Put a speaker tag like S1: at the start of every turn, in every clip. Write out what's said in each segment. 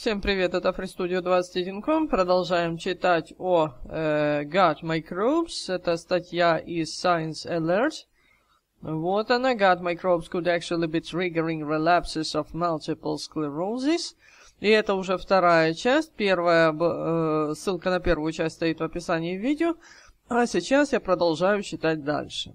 S1: Всем привет, это FreeStudio21.com. Продолжаем читать о э, God Microbes. Это статья из Science Alert. Вот она. God Microbes could actually be triggering relapses of multiple sclerosis. И это уже вторая часть. Первая, э, ссылка на первую часть стоит в описании видео. А сейчас я продолжаю читать дальше.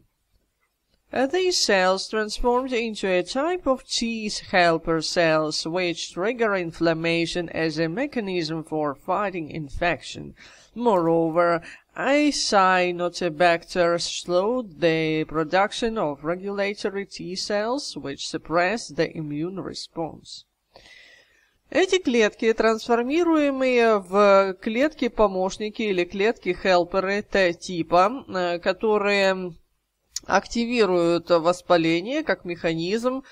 S1: These cells transformed into a type of cheese helper cells which trigger inflammation as a mechanism for fighting infection. Moreover, Acinotobacter slowed the production of regulatory T cells, which suppress the immune response. Эти клетки, трансформируемые в э, клетки-помощники или клетки-хелперы Т-типа, э, которые активируют воспаление как механизм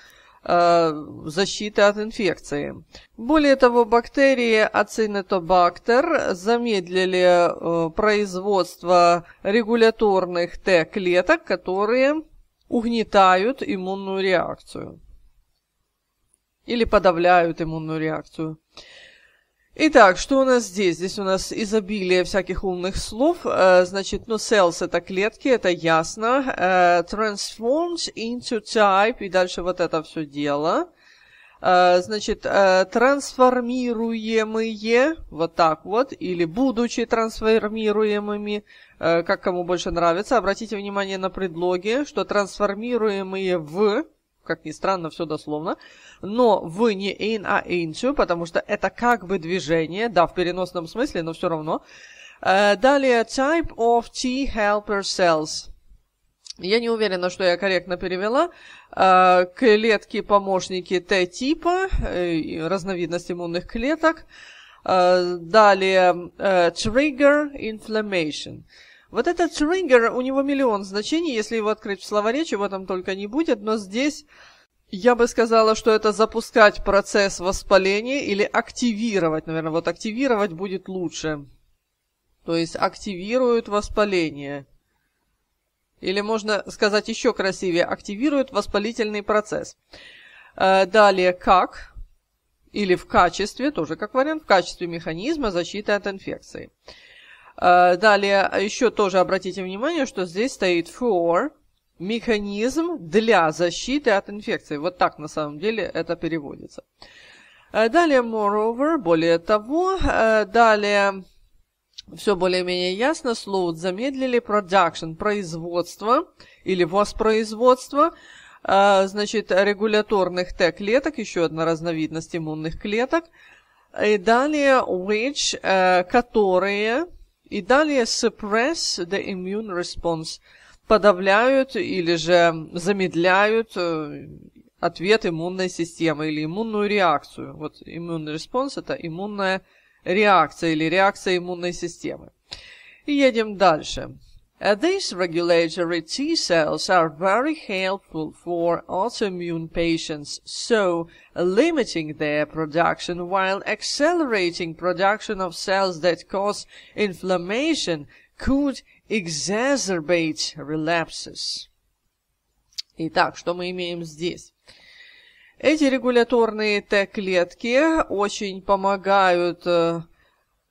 S1: э, защиты от инфекции. Более того, бактерии ацинетобактер замедлили э, производство регуляторных Т-клеток, которые угнетают иммунную реакцию или подавляют иммунную реакцию. Итак, что у нас здесь? Здесь у нас изобилие всяких умных слов. Э, значит, ну, cells — это клетки, это ясно. Э, transforms into type, и дальше вот это все дело. Э, значит, трансформируемые, вот так вот, или будучи трансформируемыми, как кому больше нравится. Обратите внимание на предлоги, что трансформируемые в как ни странно, все дословно, но вы не эйн, а эйнчу, потому что это как бы движение, да, в переносном смысле, но все равно. Э, далее, type of T helper cells. Я не уверена, что я корректно перевела. Э, Клетки-помощники Т-типа, э, разновидность иммунных клеток. Далее, trigger inflammation. Вот этот Шрингер, у него миллион значений, если его открыть в словаре, чего там только не будет, но здесь я бы сказала, что это запускать процесс воспаления или активировать, наверное, вот активировать будет лучше. То есть активируют воспаление. Или можно сказать еще красивее, активируют воспалительный процесс. Э, далее, как или в качестве, тоже как вариант, в качестве механизма защиты от инфекции. Э, далее, еще тоже обратите внимание, что здесь стоит for, механизм для защиты от инфекции. Вот так на самом деле это переводится. Э, далее, moreover, более того, э, далее все более-менее ясно. слово замедлили. Production – производство или воспроизводство. Значит, регуляторных Т-клеток, еще одна разновидность иммунных клеток. И далее which, которые и далее suppress the immune response. Подавляют или же замедляют э, ответ иммунной системы или иммунную реакцию. Вот иммунный респонс – это иммунная реакция или реакция иммунной системы. И едем дальше. Uh, these regulatory T cells are very helpful for autoimmune patients, so uh, limiting their production while accelerating production of cells that cause inflammation could exacerbate relapses. Итак, что мы имеем здесь? Эти регуляторные Т-клетки очень помогают э,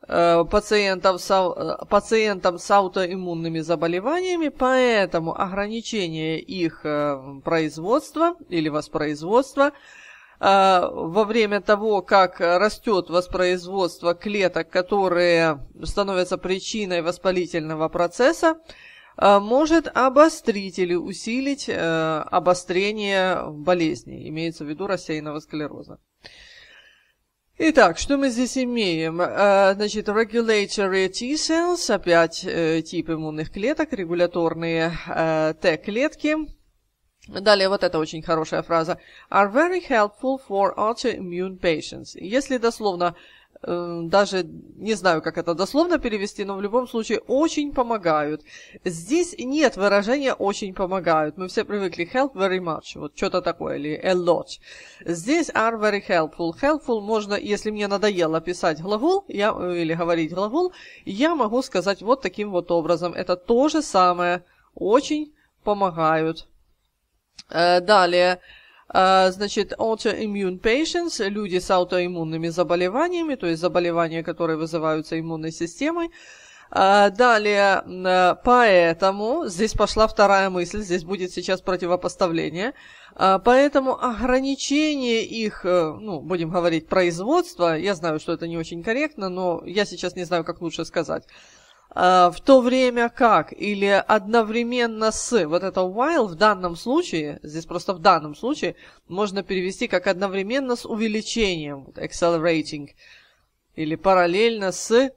S1: Э, пациентов с, э, пациентам с аутоиммунными заболеваниями, поэтому ограничение их э, производства или воспроизводства во время того, как растет воспроизводство клеток, которые становятся причиной воспалительного процесса, может обострить или усилить обострение болезни, имеется в виду рассеянного склероза. Итак, что мы здесь имеем? А, значит, regulatory T-cells, опять э, тип иммунных клеток, регуляторные а, Т-клетки. Далее вот это очень хорошая фраза. Are very helpful for autoimmune patients. Если дословно Эм, даже не знаю, как это дословно перевести, но в любом случае очень помогают. Здесь нет выражения «очень помогают». Мы все привыкли help very much, вот что-то такое, или a lot. Здесь are very helpful. Helpful можно, если мне надоело писать глагол я, э, или говорить глагол, я могу сказать вот таким вот образом. Это то же самое. Очень помогают. Э, далее. А, значит, autoimmune patients, люди с аутоиммунными заболеваниями, то есть заболевания, которые вызываются иммунной системой. А, далее, э, поэтому, здесь пошла вторая мысль, здесь будет сейчас противопоставление, а, поэтому ограничение их, э, ну, будем говорить, производства, я знаю, что это не очень корректно, но я сейчас не знаю, как лучше сказать, а, в то время как или одновременно с. Вот это while в данном случае, здесь просто в данном случае, можно перевести как одновременно с увеличением, accelerating, или параллельно с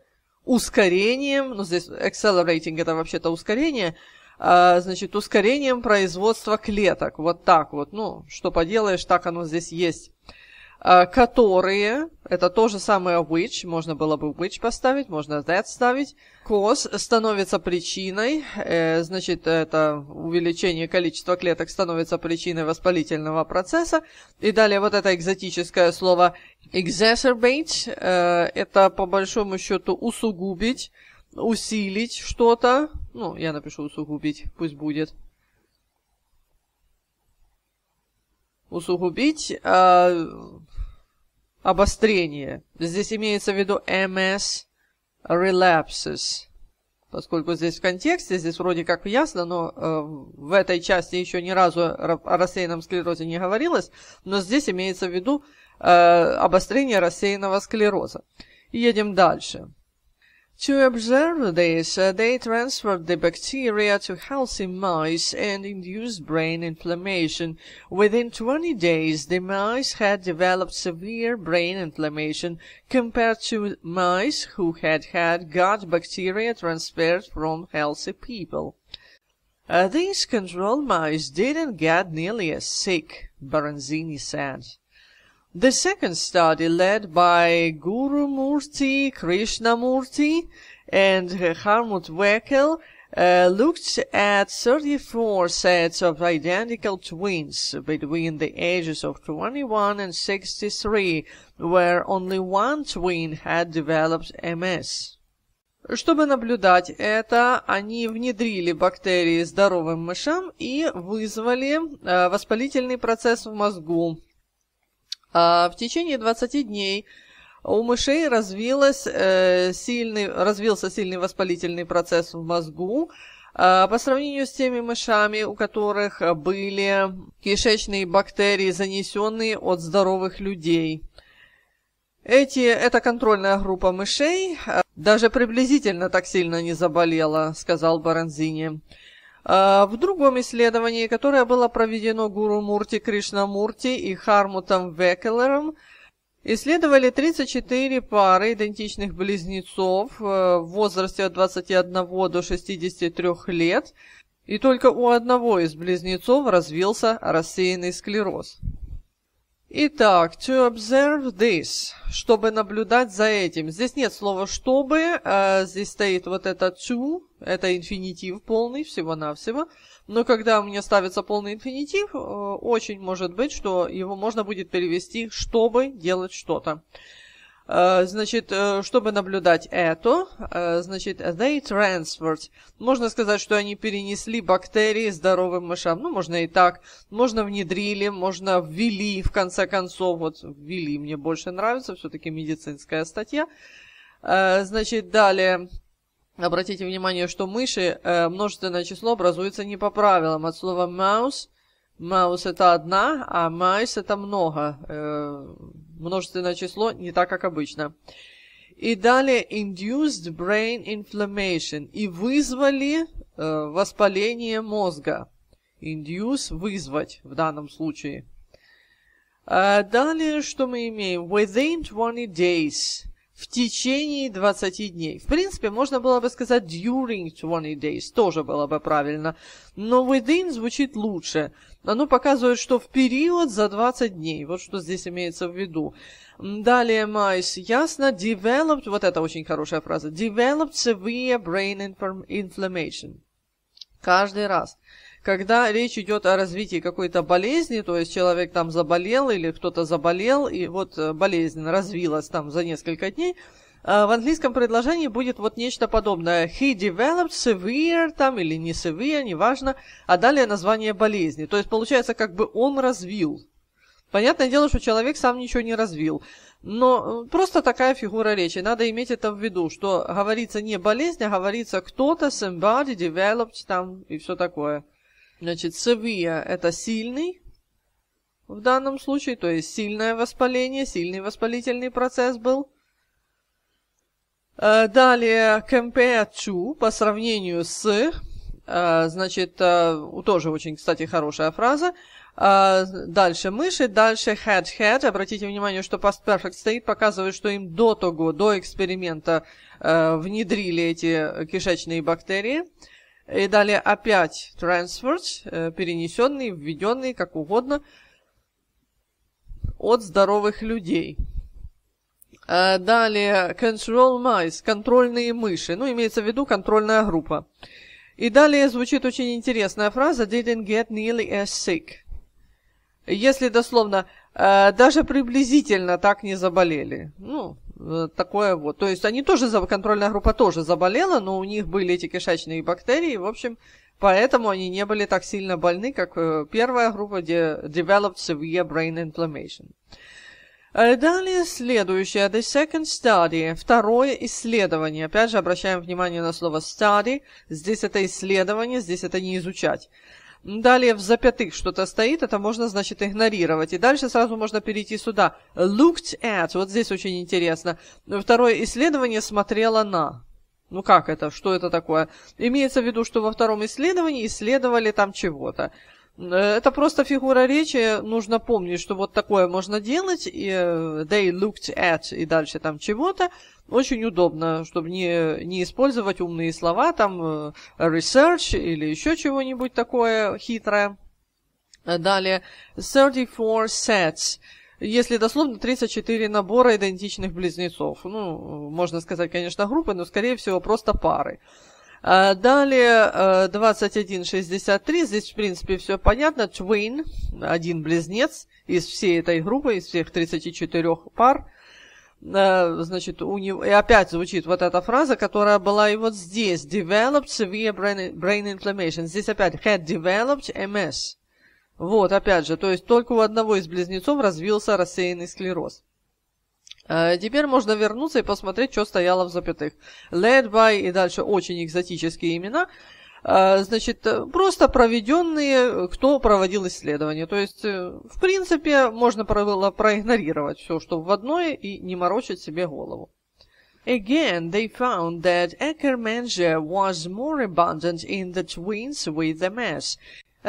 S1: ускорением, ну здесь accelerating это вообще-то ускорение, а, значит, ускорением производства клеток. Вот так вот, ну, что поделаешь, так оно здесь есть. Э, которые, это то же самое which, можно было бы which поставить, можно that ставить, cause становится причиной, э, значит, это увеличение количества клеток становится причиной воспалительного процесса. И далее вот это экзотическое слово exacerbate, э, это по большому счету усугубить, усилить что-то, ну, я напишу усугубить, пусть будет, усугубить э, обострение. Здесь имеется в виду MS relapses. Поскольку здесь в контексте, здесь вроде как ясно, но э, в этой части еще ни разу о рассеянном склерозе не говорилось, но здесь имеется в виду э, обострение рассеянного склероза. едем дальше. To observe this, uh, they transferred the bacteria to healthy mice and induced brain inflammation. Within 20 days, the mice had developed severe brain inflammation compared to mice who had had gut bacteria transferred from healthy people. Uh, these control mice didn't get nearly as sick, Baranzini said. The second study led by Guru Murti, Krishnamurti and Harmut Weckel uh, looked at 34 sets of identical twins between the ages of 21 and 63, where only one twin had developed MS. Чтобы наблюдать это, они внедрили бактерии здоровым мышам и вызвали э, воспалительный процесс в мозгу, А в течение 20 дней у мышей развилась, э, сильный, развился сильный воспалительный процесс в мозгу, а, по сравнению с теми мышами, у которых были кишечные бактерии, занесенные от здоровых людей. Эти, эта контрольная группа мышей э, даже приблизительно так сильно не заболела, сказал Баранзини. А, в другом исследовании, которое было проведено Гуру Мурти Кришнамурти и Хармутом Векелером, исследовали 34 пары идентичных близнецов э, в возрасте от 21 до 63 лет, и только у одного из близнецов развился рассеянный склероз. Итак, to observe this, чтобы наблюдать за этим. Здесь нет слова «чтобы», а здесь стоит вот это to, это инфинитив полный всего-навсего. Но когда у меня ставится полный инфинитив, э, очень может быть, что его можно будет перевести «чтобы делать что-то». Э, значит, э, чтобы наблюдать это, э, значит, they transferred. Можно сказать, что они перенесли бактерии здоровым мышам. Ну, можно и так. Можно внедрили, можно ввели, в конце концов. Вот ввели, мне больше нравится, все-таки медицинская статья. Значит, далее. Обратите внимание, что мыши, множественное число образуется не по правилам. От слова mouse Маус это одна, а майс это много. Э, множественное число не так, как обычно. И далее induced brain inflammation. И вызвали э, воспаление мозга. Induce – вызвать в данном случае. А далее что мы имеем? Within 20 days в течение 20 дней. В принципе, можно было бы сказать during 20 days, тоже было бы правильно. Но within звучит лучше. Оно показывает, что в период за 20 дней. Вот что здесь имеется в виду. Далее, Майс, ясно, developed, вот это очень хорошая фраза, developed severe brain inflammation. Каждый раз. Когда речь идет о развитии какой-то болезни, то есть человек там заболел или кто-то заболел, и вот э, болезнь развилась там за несколько дней, э, в английском предложении будет вот нечто подобное. He developed severe, там, или не severe, неважно, а далее название болезни. То есть получается, как бы он развил. Понятное дело, что человек сам ничего не развил. Но э, просто такая фигура речи. Надо иметь это в виду, что говорится не болезнь, а говорится кто-то, somebody developed, там, и все такое. Значит, severe – это сильный в данном случае, то есть сильное воспаление, сильный воспалительный процесс был. Э, далее, compare to, по сравнению с, э, значит, э, тоже очень, кстати, хорошая фраза. Дальше мыши, дальше head head. Обратите внимание, что past perfect стоит, показывает, что им до того, до эксперимента внедрили эти кишечные бактерии. И далее опять transfers, э, перенесенные, введенные, как угодно, от здоровых людей. Э, далее control mice, контрольные мыши. Ну, имеется в виду контрольная группа. И далее звучит очень интересная фраза didn't get nearly as sick. Если дословно, э, даже приблизительно так не заболели. Ну, Э, такое вот. То есть они тоже, контрольная группа тоже заболела, но у них были эти кишечные бактерии, в общем, поэтому они не были так сильно больны, как э, первая группа, где developed severe brain inflammation. Э, далее следующее, the second study, второе исследование. Опять же, обращаем внимание на слово study. Здесь это исследование, здесь это не изучать. Далее в запятых что-то стоит, это можно, значит, игнорировать. И дальше сразу можно перейти сюда. Looked at. Вот здесь очень интересно. Второе исследование смотрело на. Ну как это? Что это такое? Имеется в виду, что во втором исследовании исследовали там чего-то. Это просто фигура речи. Нужно помнить, что вот такое можно делать. И э, they looked at и дальше там чего-то. Очень удобно, чтобы не, не использовать умные слова, там э, research или еще чего-нибудь такое хитрое. Далее, 34 sets. Если дословно, 34 набора идентичных близнецов. Ну, можно сказать, конечно, группы, но, скорее всего, просто пары. А, далее 2163, а, здесь в принципе все понятно. твин один близнец из всей этой группы, из всех 34 пар. А, значит, у него, и опять звучит вот эта фраза, которая была и вот здесь. Developed severe brain, brain inflammation. Здесь опять had developed MS. Вот, опять же, то есть только у одного из близнецов развился рассеянный склероз. Э, теперь можно вернуться и посмотреть, что стояло в запятых. Led by и дальше очень экзотические имена. Э, значит, э, просто проведенные, кто проводил исследование. То есть, в принципе, можно было проигнорировать все, что в одной, и не морочить себе голову. Again, they found that acromantia was more abundant in the twins with the mass.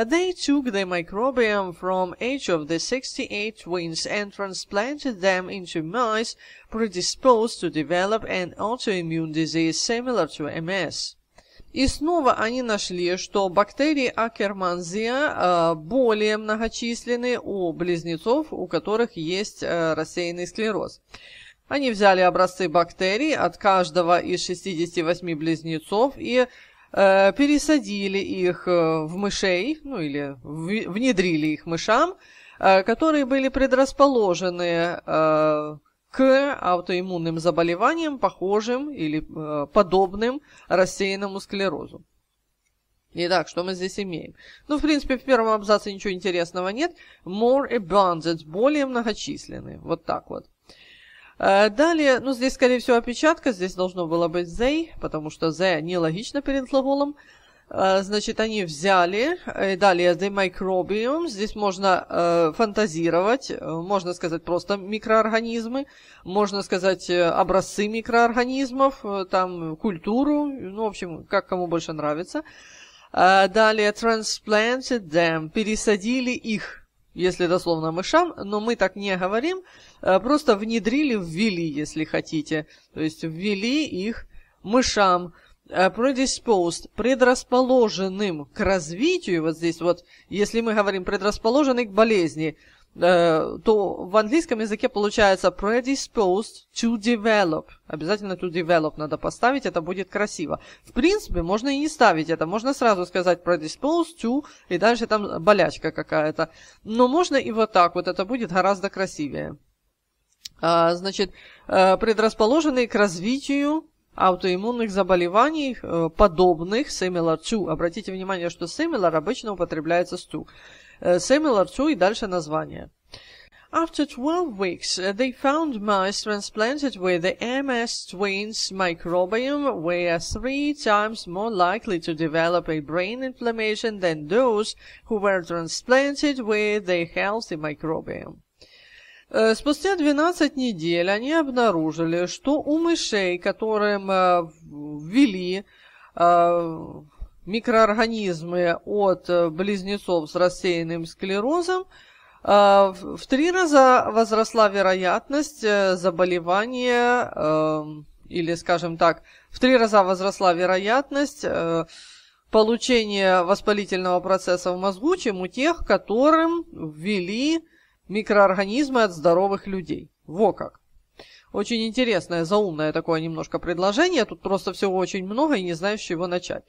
S1: They took the microbiome from each of the 68 twins and transplanted them into mice predisposed to develop an autoimmune disease similar to MS. И снова они нашли, что бактерии акерманзия э, более многочисленны у близнецов, у которых есть э, рассеянный склероз. Они взяли образцы бактерий от каждого из 68 близнецов и Э, пересадили их э, в мышей, ну или внедрили их мышам, э, которые были предрасположены к аутоиммунным заболеваниям, похожим или подобным рассеянному склерозу. Итак, что мы здесь имеем? Ну, в принципе, в первом абзаце ничего интересного нет. More abundant, более многочисленные. Вот так вот. Э, далее, ну здесь, скорее всего, опечатка, здесь должно было быть they, потому что they нелогично перед глаголом. Э, значит, они взяли, э, далее the microbiome, здесь можно фантазировать, можно сказать просто микроорганизмы, можно сказать образцы микроорганизмов, там культуру, ну, в общем, как кому больше нравится. Далее transplanted them, пересадили их, если дословно мышам, но мы так не говорим, Э, просто внедрили, ввели, если хотите. То есть ввели их мышам, predisposed, э, предрасположенным к развитию, вот здесь вот, если мы говорим предрасположенный к болезни, э, то в английском языке получается predisposed to develop. Обязательно to develop надо поставить, это будет красиво. В принципе, можно и не ставить это, можно сразу сказать predisposed to, и дальше там болячка какая-то. Но можно и вот так вот, это будет гораздо красивее значит, предрасположенный к развитию аутоиммунных заболеваний, подобных similar to. Обратите внимание, что similar обычно употребляется с to. Similar to и дальше название. After 12 weeks, they found mice transplanted with the MS twins microbiome were three times more likely to develop a brain inflammation than those who were transplanted with the healthy microbiome. Э, спустя 12 недель они обнаружили, что у мышей, которым э, ввели э, микроорганизмы от близнецов с рассеянным склерозом, в три раза возросла вероятность заболевания, или, скажем так, в три раза возросла вероятность получения воспалительного процесса в мозгу, чем у тех, которым ввели Микроорганизмы от здоровых людей. Во как! Очень интересное, заумное такое немножко предложение. Тут просто всего очень много и не знаешь, с чего начать.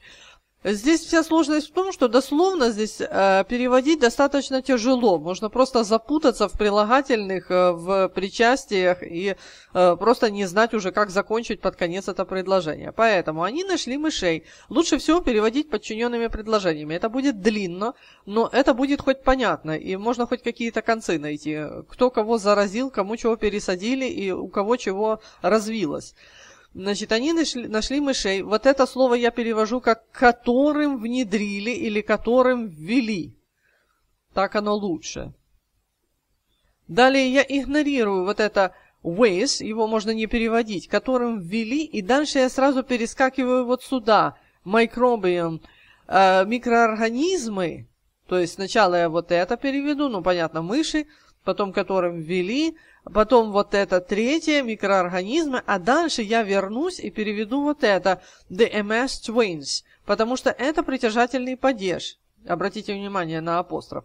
S1: Здесь вся сложность в том, что дословно здесь э, переводить достаточно тяжело. Можно просто запутаться в прилагательных, э, в причастиях и э, просто не знать уже, как закончить под конец это предложение. Поэтому они нашли мышей. Лучше всего переводить подчиненными предложениями. Это будет длинно, но это будет хоть понятно, и можно хоть какие-то концы найти. Кто кого заразил, кому чего пересадили и у кого чего развилось. Значит, они нашли, нашли мышей. Вот это слово я перевожу как «которым внедрили» или «которым ввели». Так оно лучше. Далее я игнорирую вот это ways, его можно не переводить, которым ввели, и дальше я сразу перескакиваю вот сюда, microbium, э, микроорганизмы, то есть сначала я вот это переведу, ну понятно, мыши, потом которым ввели, потом вот это третье, микроорганизмы, а дальше я вернусь и переведу вот это, DMS twins, потому что это притяжательный падеж. Обратите внимание на апостроф.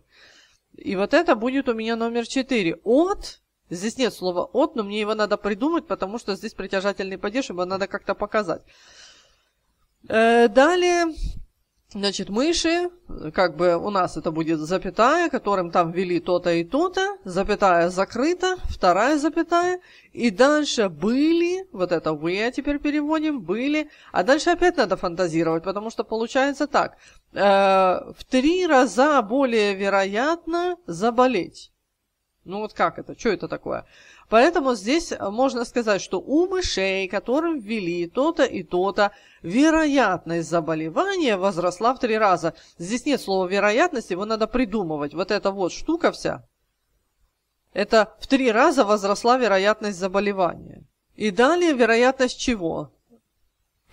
S1: И вот это будет у меня номер 4. От, здесь нет слова от, но мне его надо придумать, потому что здесь притяжательный падеж, его надо как-то показать. Э, далее Значит, мыши, как бы у нас это будет запятая, которым там ввели то-то и то-то, запятая закрыта, вторая запятая, и дальше были, вот это we теперь переводим, были, а дальше опять надо фантазировать, потому что получается так, э, в три раза более вероятно заболеть. Ну вот как это? Что это такое? Поэтому здесь э, можно сказать, что у мышей, которым ввели то-то и то-то, вероятность заболевания возросла в три раза. Здесь нет слова вероятность, его надо придумывать. Вот эта вот штука вся, это в три раза возросла вероятность заболевания. И далее вероятность чего?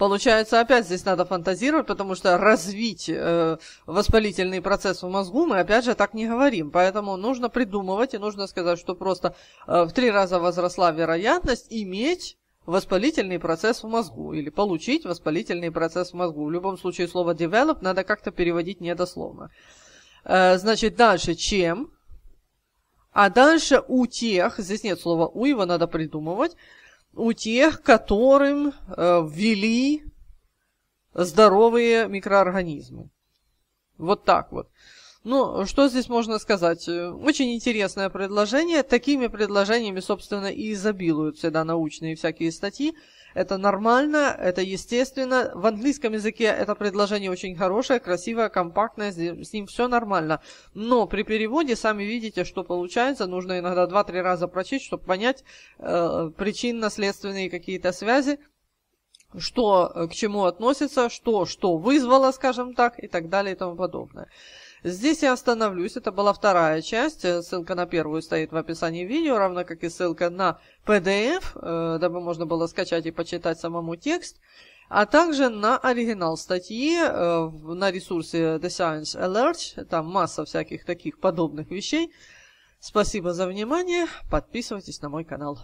S1: Получается, опять здесь надо фантазировать, потому что развить э, воспалительный процесс в мозгу мы опять же так не говорим. Поэтому нужно придумывать и нужно сказать, что просто э, в три раза возросла вероятность иметь воспалительный процесс в мозгу или получить воспалительный процесс в мозгу. В любом случае слово develop надо как-то переводить недословно. Э, значит, дальше чем? А дальше у тех, здесь нет слова у, его надо придумывать, у тех, которым э, ввели здоровые микроорганизмы. Вот так вот. Ну, что здесь можно сказать? Э, очень интересное предложение. Такими предложениями, собственно, и изобилуют всегда научные всякие статьи. Это нормально, это естественно. В английском языке это предложение очень хорошее, красивое, компактное, с ним все нормально. Но при переводе сами видите, что получается. Нужно иногда 2-3 раза прочесть, чтобы понять э, причинно-следственные какие-то связи что э, к чему относится, что что вызвало, скажем так, и так далее и тому подобное. Здесь я остановлюсь, это была вторая часть, ссылка на первую стоит в описании видео, равно как и ссылка на PDF, э, дабы можно было скачать и почитать самому текст, а также на оригинал статьи э, на ресурсе The Science Alert, там масса всяких таких подобных вещей. Спасибо за внимание, подписывайтесь на мой канал.